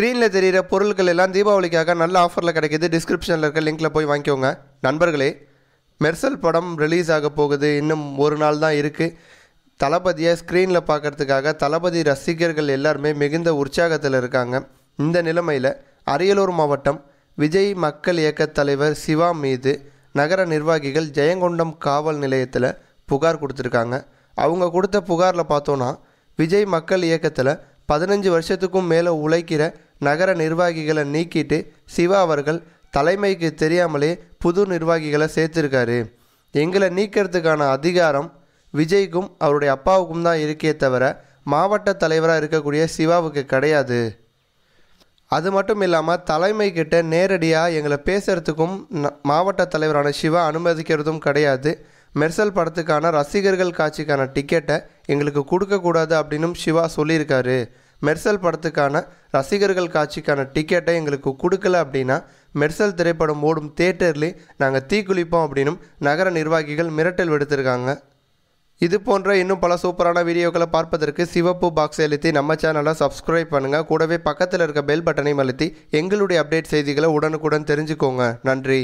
ஸ்க்ரீனில் தெரிகிற பொருட்கள் எல்லாம் தீபாவளிக்காக நல்ல ஆஃபரில் கிடைக்கிது டிஸ்கிரிப்ஷனில் இருக்க லிங்க்கில் போய் வாங்கிக்கோங்க நண்பர்களே மெர்சல் படம் ரிலீஸ் ஆக போகுது இன்னும் ஒரு நாள் தான் இருக்குது தளபதியை ஸ்க்ரீனில் பார்க்குறதுக்காக தளபதி ரசிகர்கள் எல்லாருமே மிகுந்த உற்சாகத்தில் இருக்காங்க இந்த நிலைமையில் அரியலூர் மாவட்டம் விஜய் மக்கள் இயக்கத் தலைவர் சிவா மீது நகர நிர்வாகிகள் ஜெயங்கொண்டம் காவல் நிலையத்தில் புகார் கொடுத்துருக்காங்க அவங்க கொடுத்த புகாரில் பார்த்தோன்னா விஜய் மக்கள் இயக்கத்தில் பதினஞ்சு வருஷத்துக்கும் மேலே உழைக்கிற நகர நிர்வாகிகளை நீக்கிட்டு சிவா அவர்கள் தலைமைக்கு தெரியாமலே புது நிர்வாகிகளை சேர்த்துருக்காரு எங்களை நீக்கிறதுக்கான அதிகாரம் விஜய்க்கும் அவருடைய அப்பாவுக்கும் தான் இருக்கே தவிர மாவட்ட தலைவராக இருக்கக்கூடிய சிவாவுக்கு கிடையாது அது மட்டும் இல்லாமல் தலைமைக்கிட்ட நேரடியாக எங்களை பேசுகிறதுக்கும் மாவட்ட தலைவரான சிவா அனுமதிக்கிறதும் கிடையாது மெர்சல் படத்துக்கான ரசிகர்கள் காட்சிக்கான டிக்கெட்டை எங்களுக்கு கொடுக்கக்கூடாது அப்படின்னும் சிவா சொல்லியிருக்காரு மெர்சல் படத்துக்கான ரசிகர்கள் காட்சிக்கான டிக்கெட்டை எங்களுக்கு கொடுக்கல அப்படின்னா மெர்சல் திரைப்படம் ஓடும் தேட்டர்லேயே நாங்கள் தீக்குளிப்போம் அப்படின்னும் நகர நிர்வாகிகள் மிரட்டல் விடுத்திருக்காங்க இது போன்ற இன்னும் பல சூப்பரான வீடியோக்களை பார்ப்பதற்கு சிவப்பு பாக்ஸ் அழுத்தி நம்ம சேனலை சப்ஸ்கிரைப் பண்ணுங்கள் கூடவே பக்கத்தில் இருக்க பெல் பட்டனையும் அழுத்தி எங்களுடைய அப்டேட் செய்திகளை உடனுக்குடன் தெரிஞ்சுக்கோங்க நன்றி